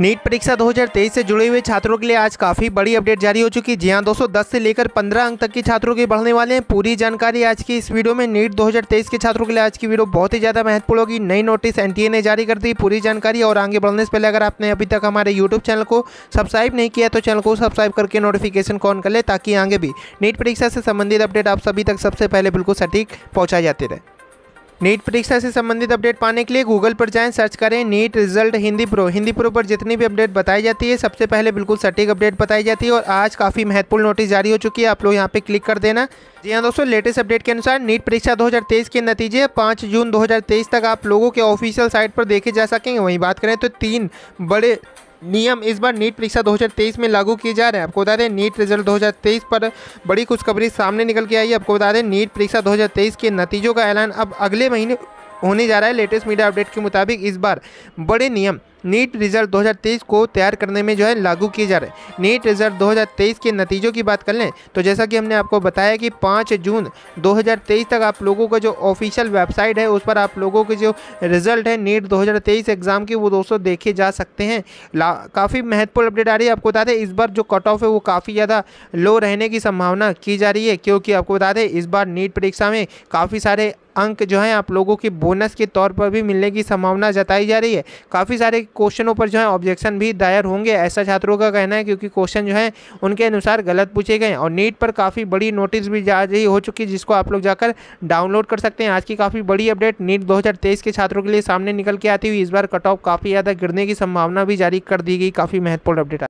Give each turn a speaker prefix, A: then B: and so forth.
A: NEET परीक्षा 2023 से जुड़े हुए छात्रों के लिए आज काफ़ी बड़ी अपडेट जारी हो चुकी है जी हाँ दोस्तों 10 से लेकर 15 अंक तक के छात्रों के बढ़ने वाले हैं पूरी जानकारी आज की इस वीडियो में नीट 2023 के छात्रों के लिए आज की वीडियो बहुत ही ज़्यादा महत्वपूर्ण होगी नई नोटिस एनटीए ने जारी कर दी पूरी जानकारी और आगे बढ़ने से पहले अगर आपने अभी तक हमारे यूट्यूब चैनल को सब्सक्राइब नहीं किया तो चैनल को सब्सक्राइब करके नोटिफिकेशन ऑन कर ले ताकि आगे भी नीट परीक्षा से संबंधित अपडेट आप सभी तक सबसे पहले बिल्कुल सटीक पहुँचाए जाते रहे नीट परीक्षा से संबंधित अपडेट पाने के लिए गूगल पर जाएं सर्च करें NEET result Hindi pro Hindi pro पर जितनी भी अपडेट बताई जाती है सबसे पहले बिल्कुल सटीक अपडेट बताई जाती है और आज काफ़ी महत्वपूर्ण नोटिस जारी हो चुकी है आप लोग यहाँ पे क्लिक कर देना जी हाँ दोस्तों लेटेस्ट अपडेट के अनुसार नीट परीक्षा दो के नतीजे पाँच जून दो तक आप लोगों के ऑफिशियल साइट पर देखे जा सकेंगे वहीं बात करें तो तीन बड़े नियम इस बार नीट परीक्षा 2023 में लागू किए जा रहे हैं आपको बता दें नीट रिजल्ट 2023 पर बड़ी खुशखबरी सामने निकल के आई है आपको बता दें नीट परीक्षा 2023 के नतीजों का ऐलान अब अगले महीने होने जा रहा है लेटेस्ट मीडिया अपडेट के मुताबिक इस बार बड़े नियम नीट रिज़ल्ट 2023 को तैयार करने में जो है लागू किए जा रहे हैं नीट रिज़ल्ट 2023 के नतीजों की बात कर लें तो जैसा कि हमने आपको बताया कि 5 जून 2023 तक आप लोगों का जो ऑफिशियल वेबसाइट है उस पर आप लोगों के जो रिज़ल्ट है नीट 2023 एग्ज़ाम की वो दोस्तों देखे जा सकते हैं काफ़ी महत्वपूर्ण अपडेट आ रही है आपको बता दें इस बार जो कट ऑफ है वो काफ़ी ज़्यादा लो रहने की संभावना की जा रही है क्योंकि आपको बता दें इस बार नीट परीक्षा में काफ़ी सारे अंक जो है आप लोगों के बोनस के तौर पर भी मिलने की संभावना जताई जा रही है काफ़ी सारे क्वेश्चनों पर जो है ऑब्जेक्शन भी दायर होंगे ऐसा छात्रों का कहना है क्योंकि क्वेश्चन जो है उनके अनुसार गलत पूछे गए और नीट पर काफ़ी बड़ी नोटिस भी जा रही हो चुकी है जिसको आप लोग जाकर डाउनलोड कर सकते हैं आज की काफ़ी बड़ी अपडेट नीट दो के छात्रों के लिए सामने निकल के आती हुई इस बार कट ऑफ काफ़ी ज़्यादा गिरने की संभावना भी जारी कर दी गई काफ़ी महत्वपूर्ण अपडेट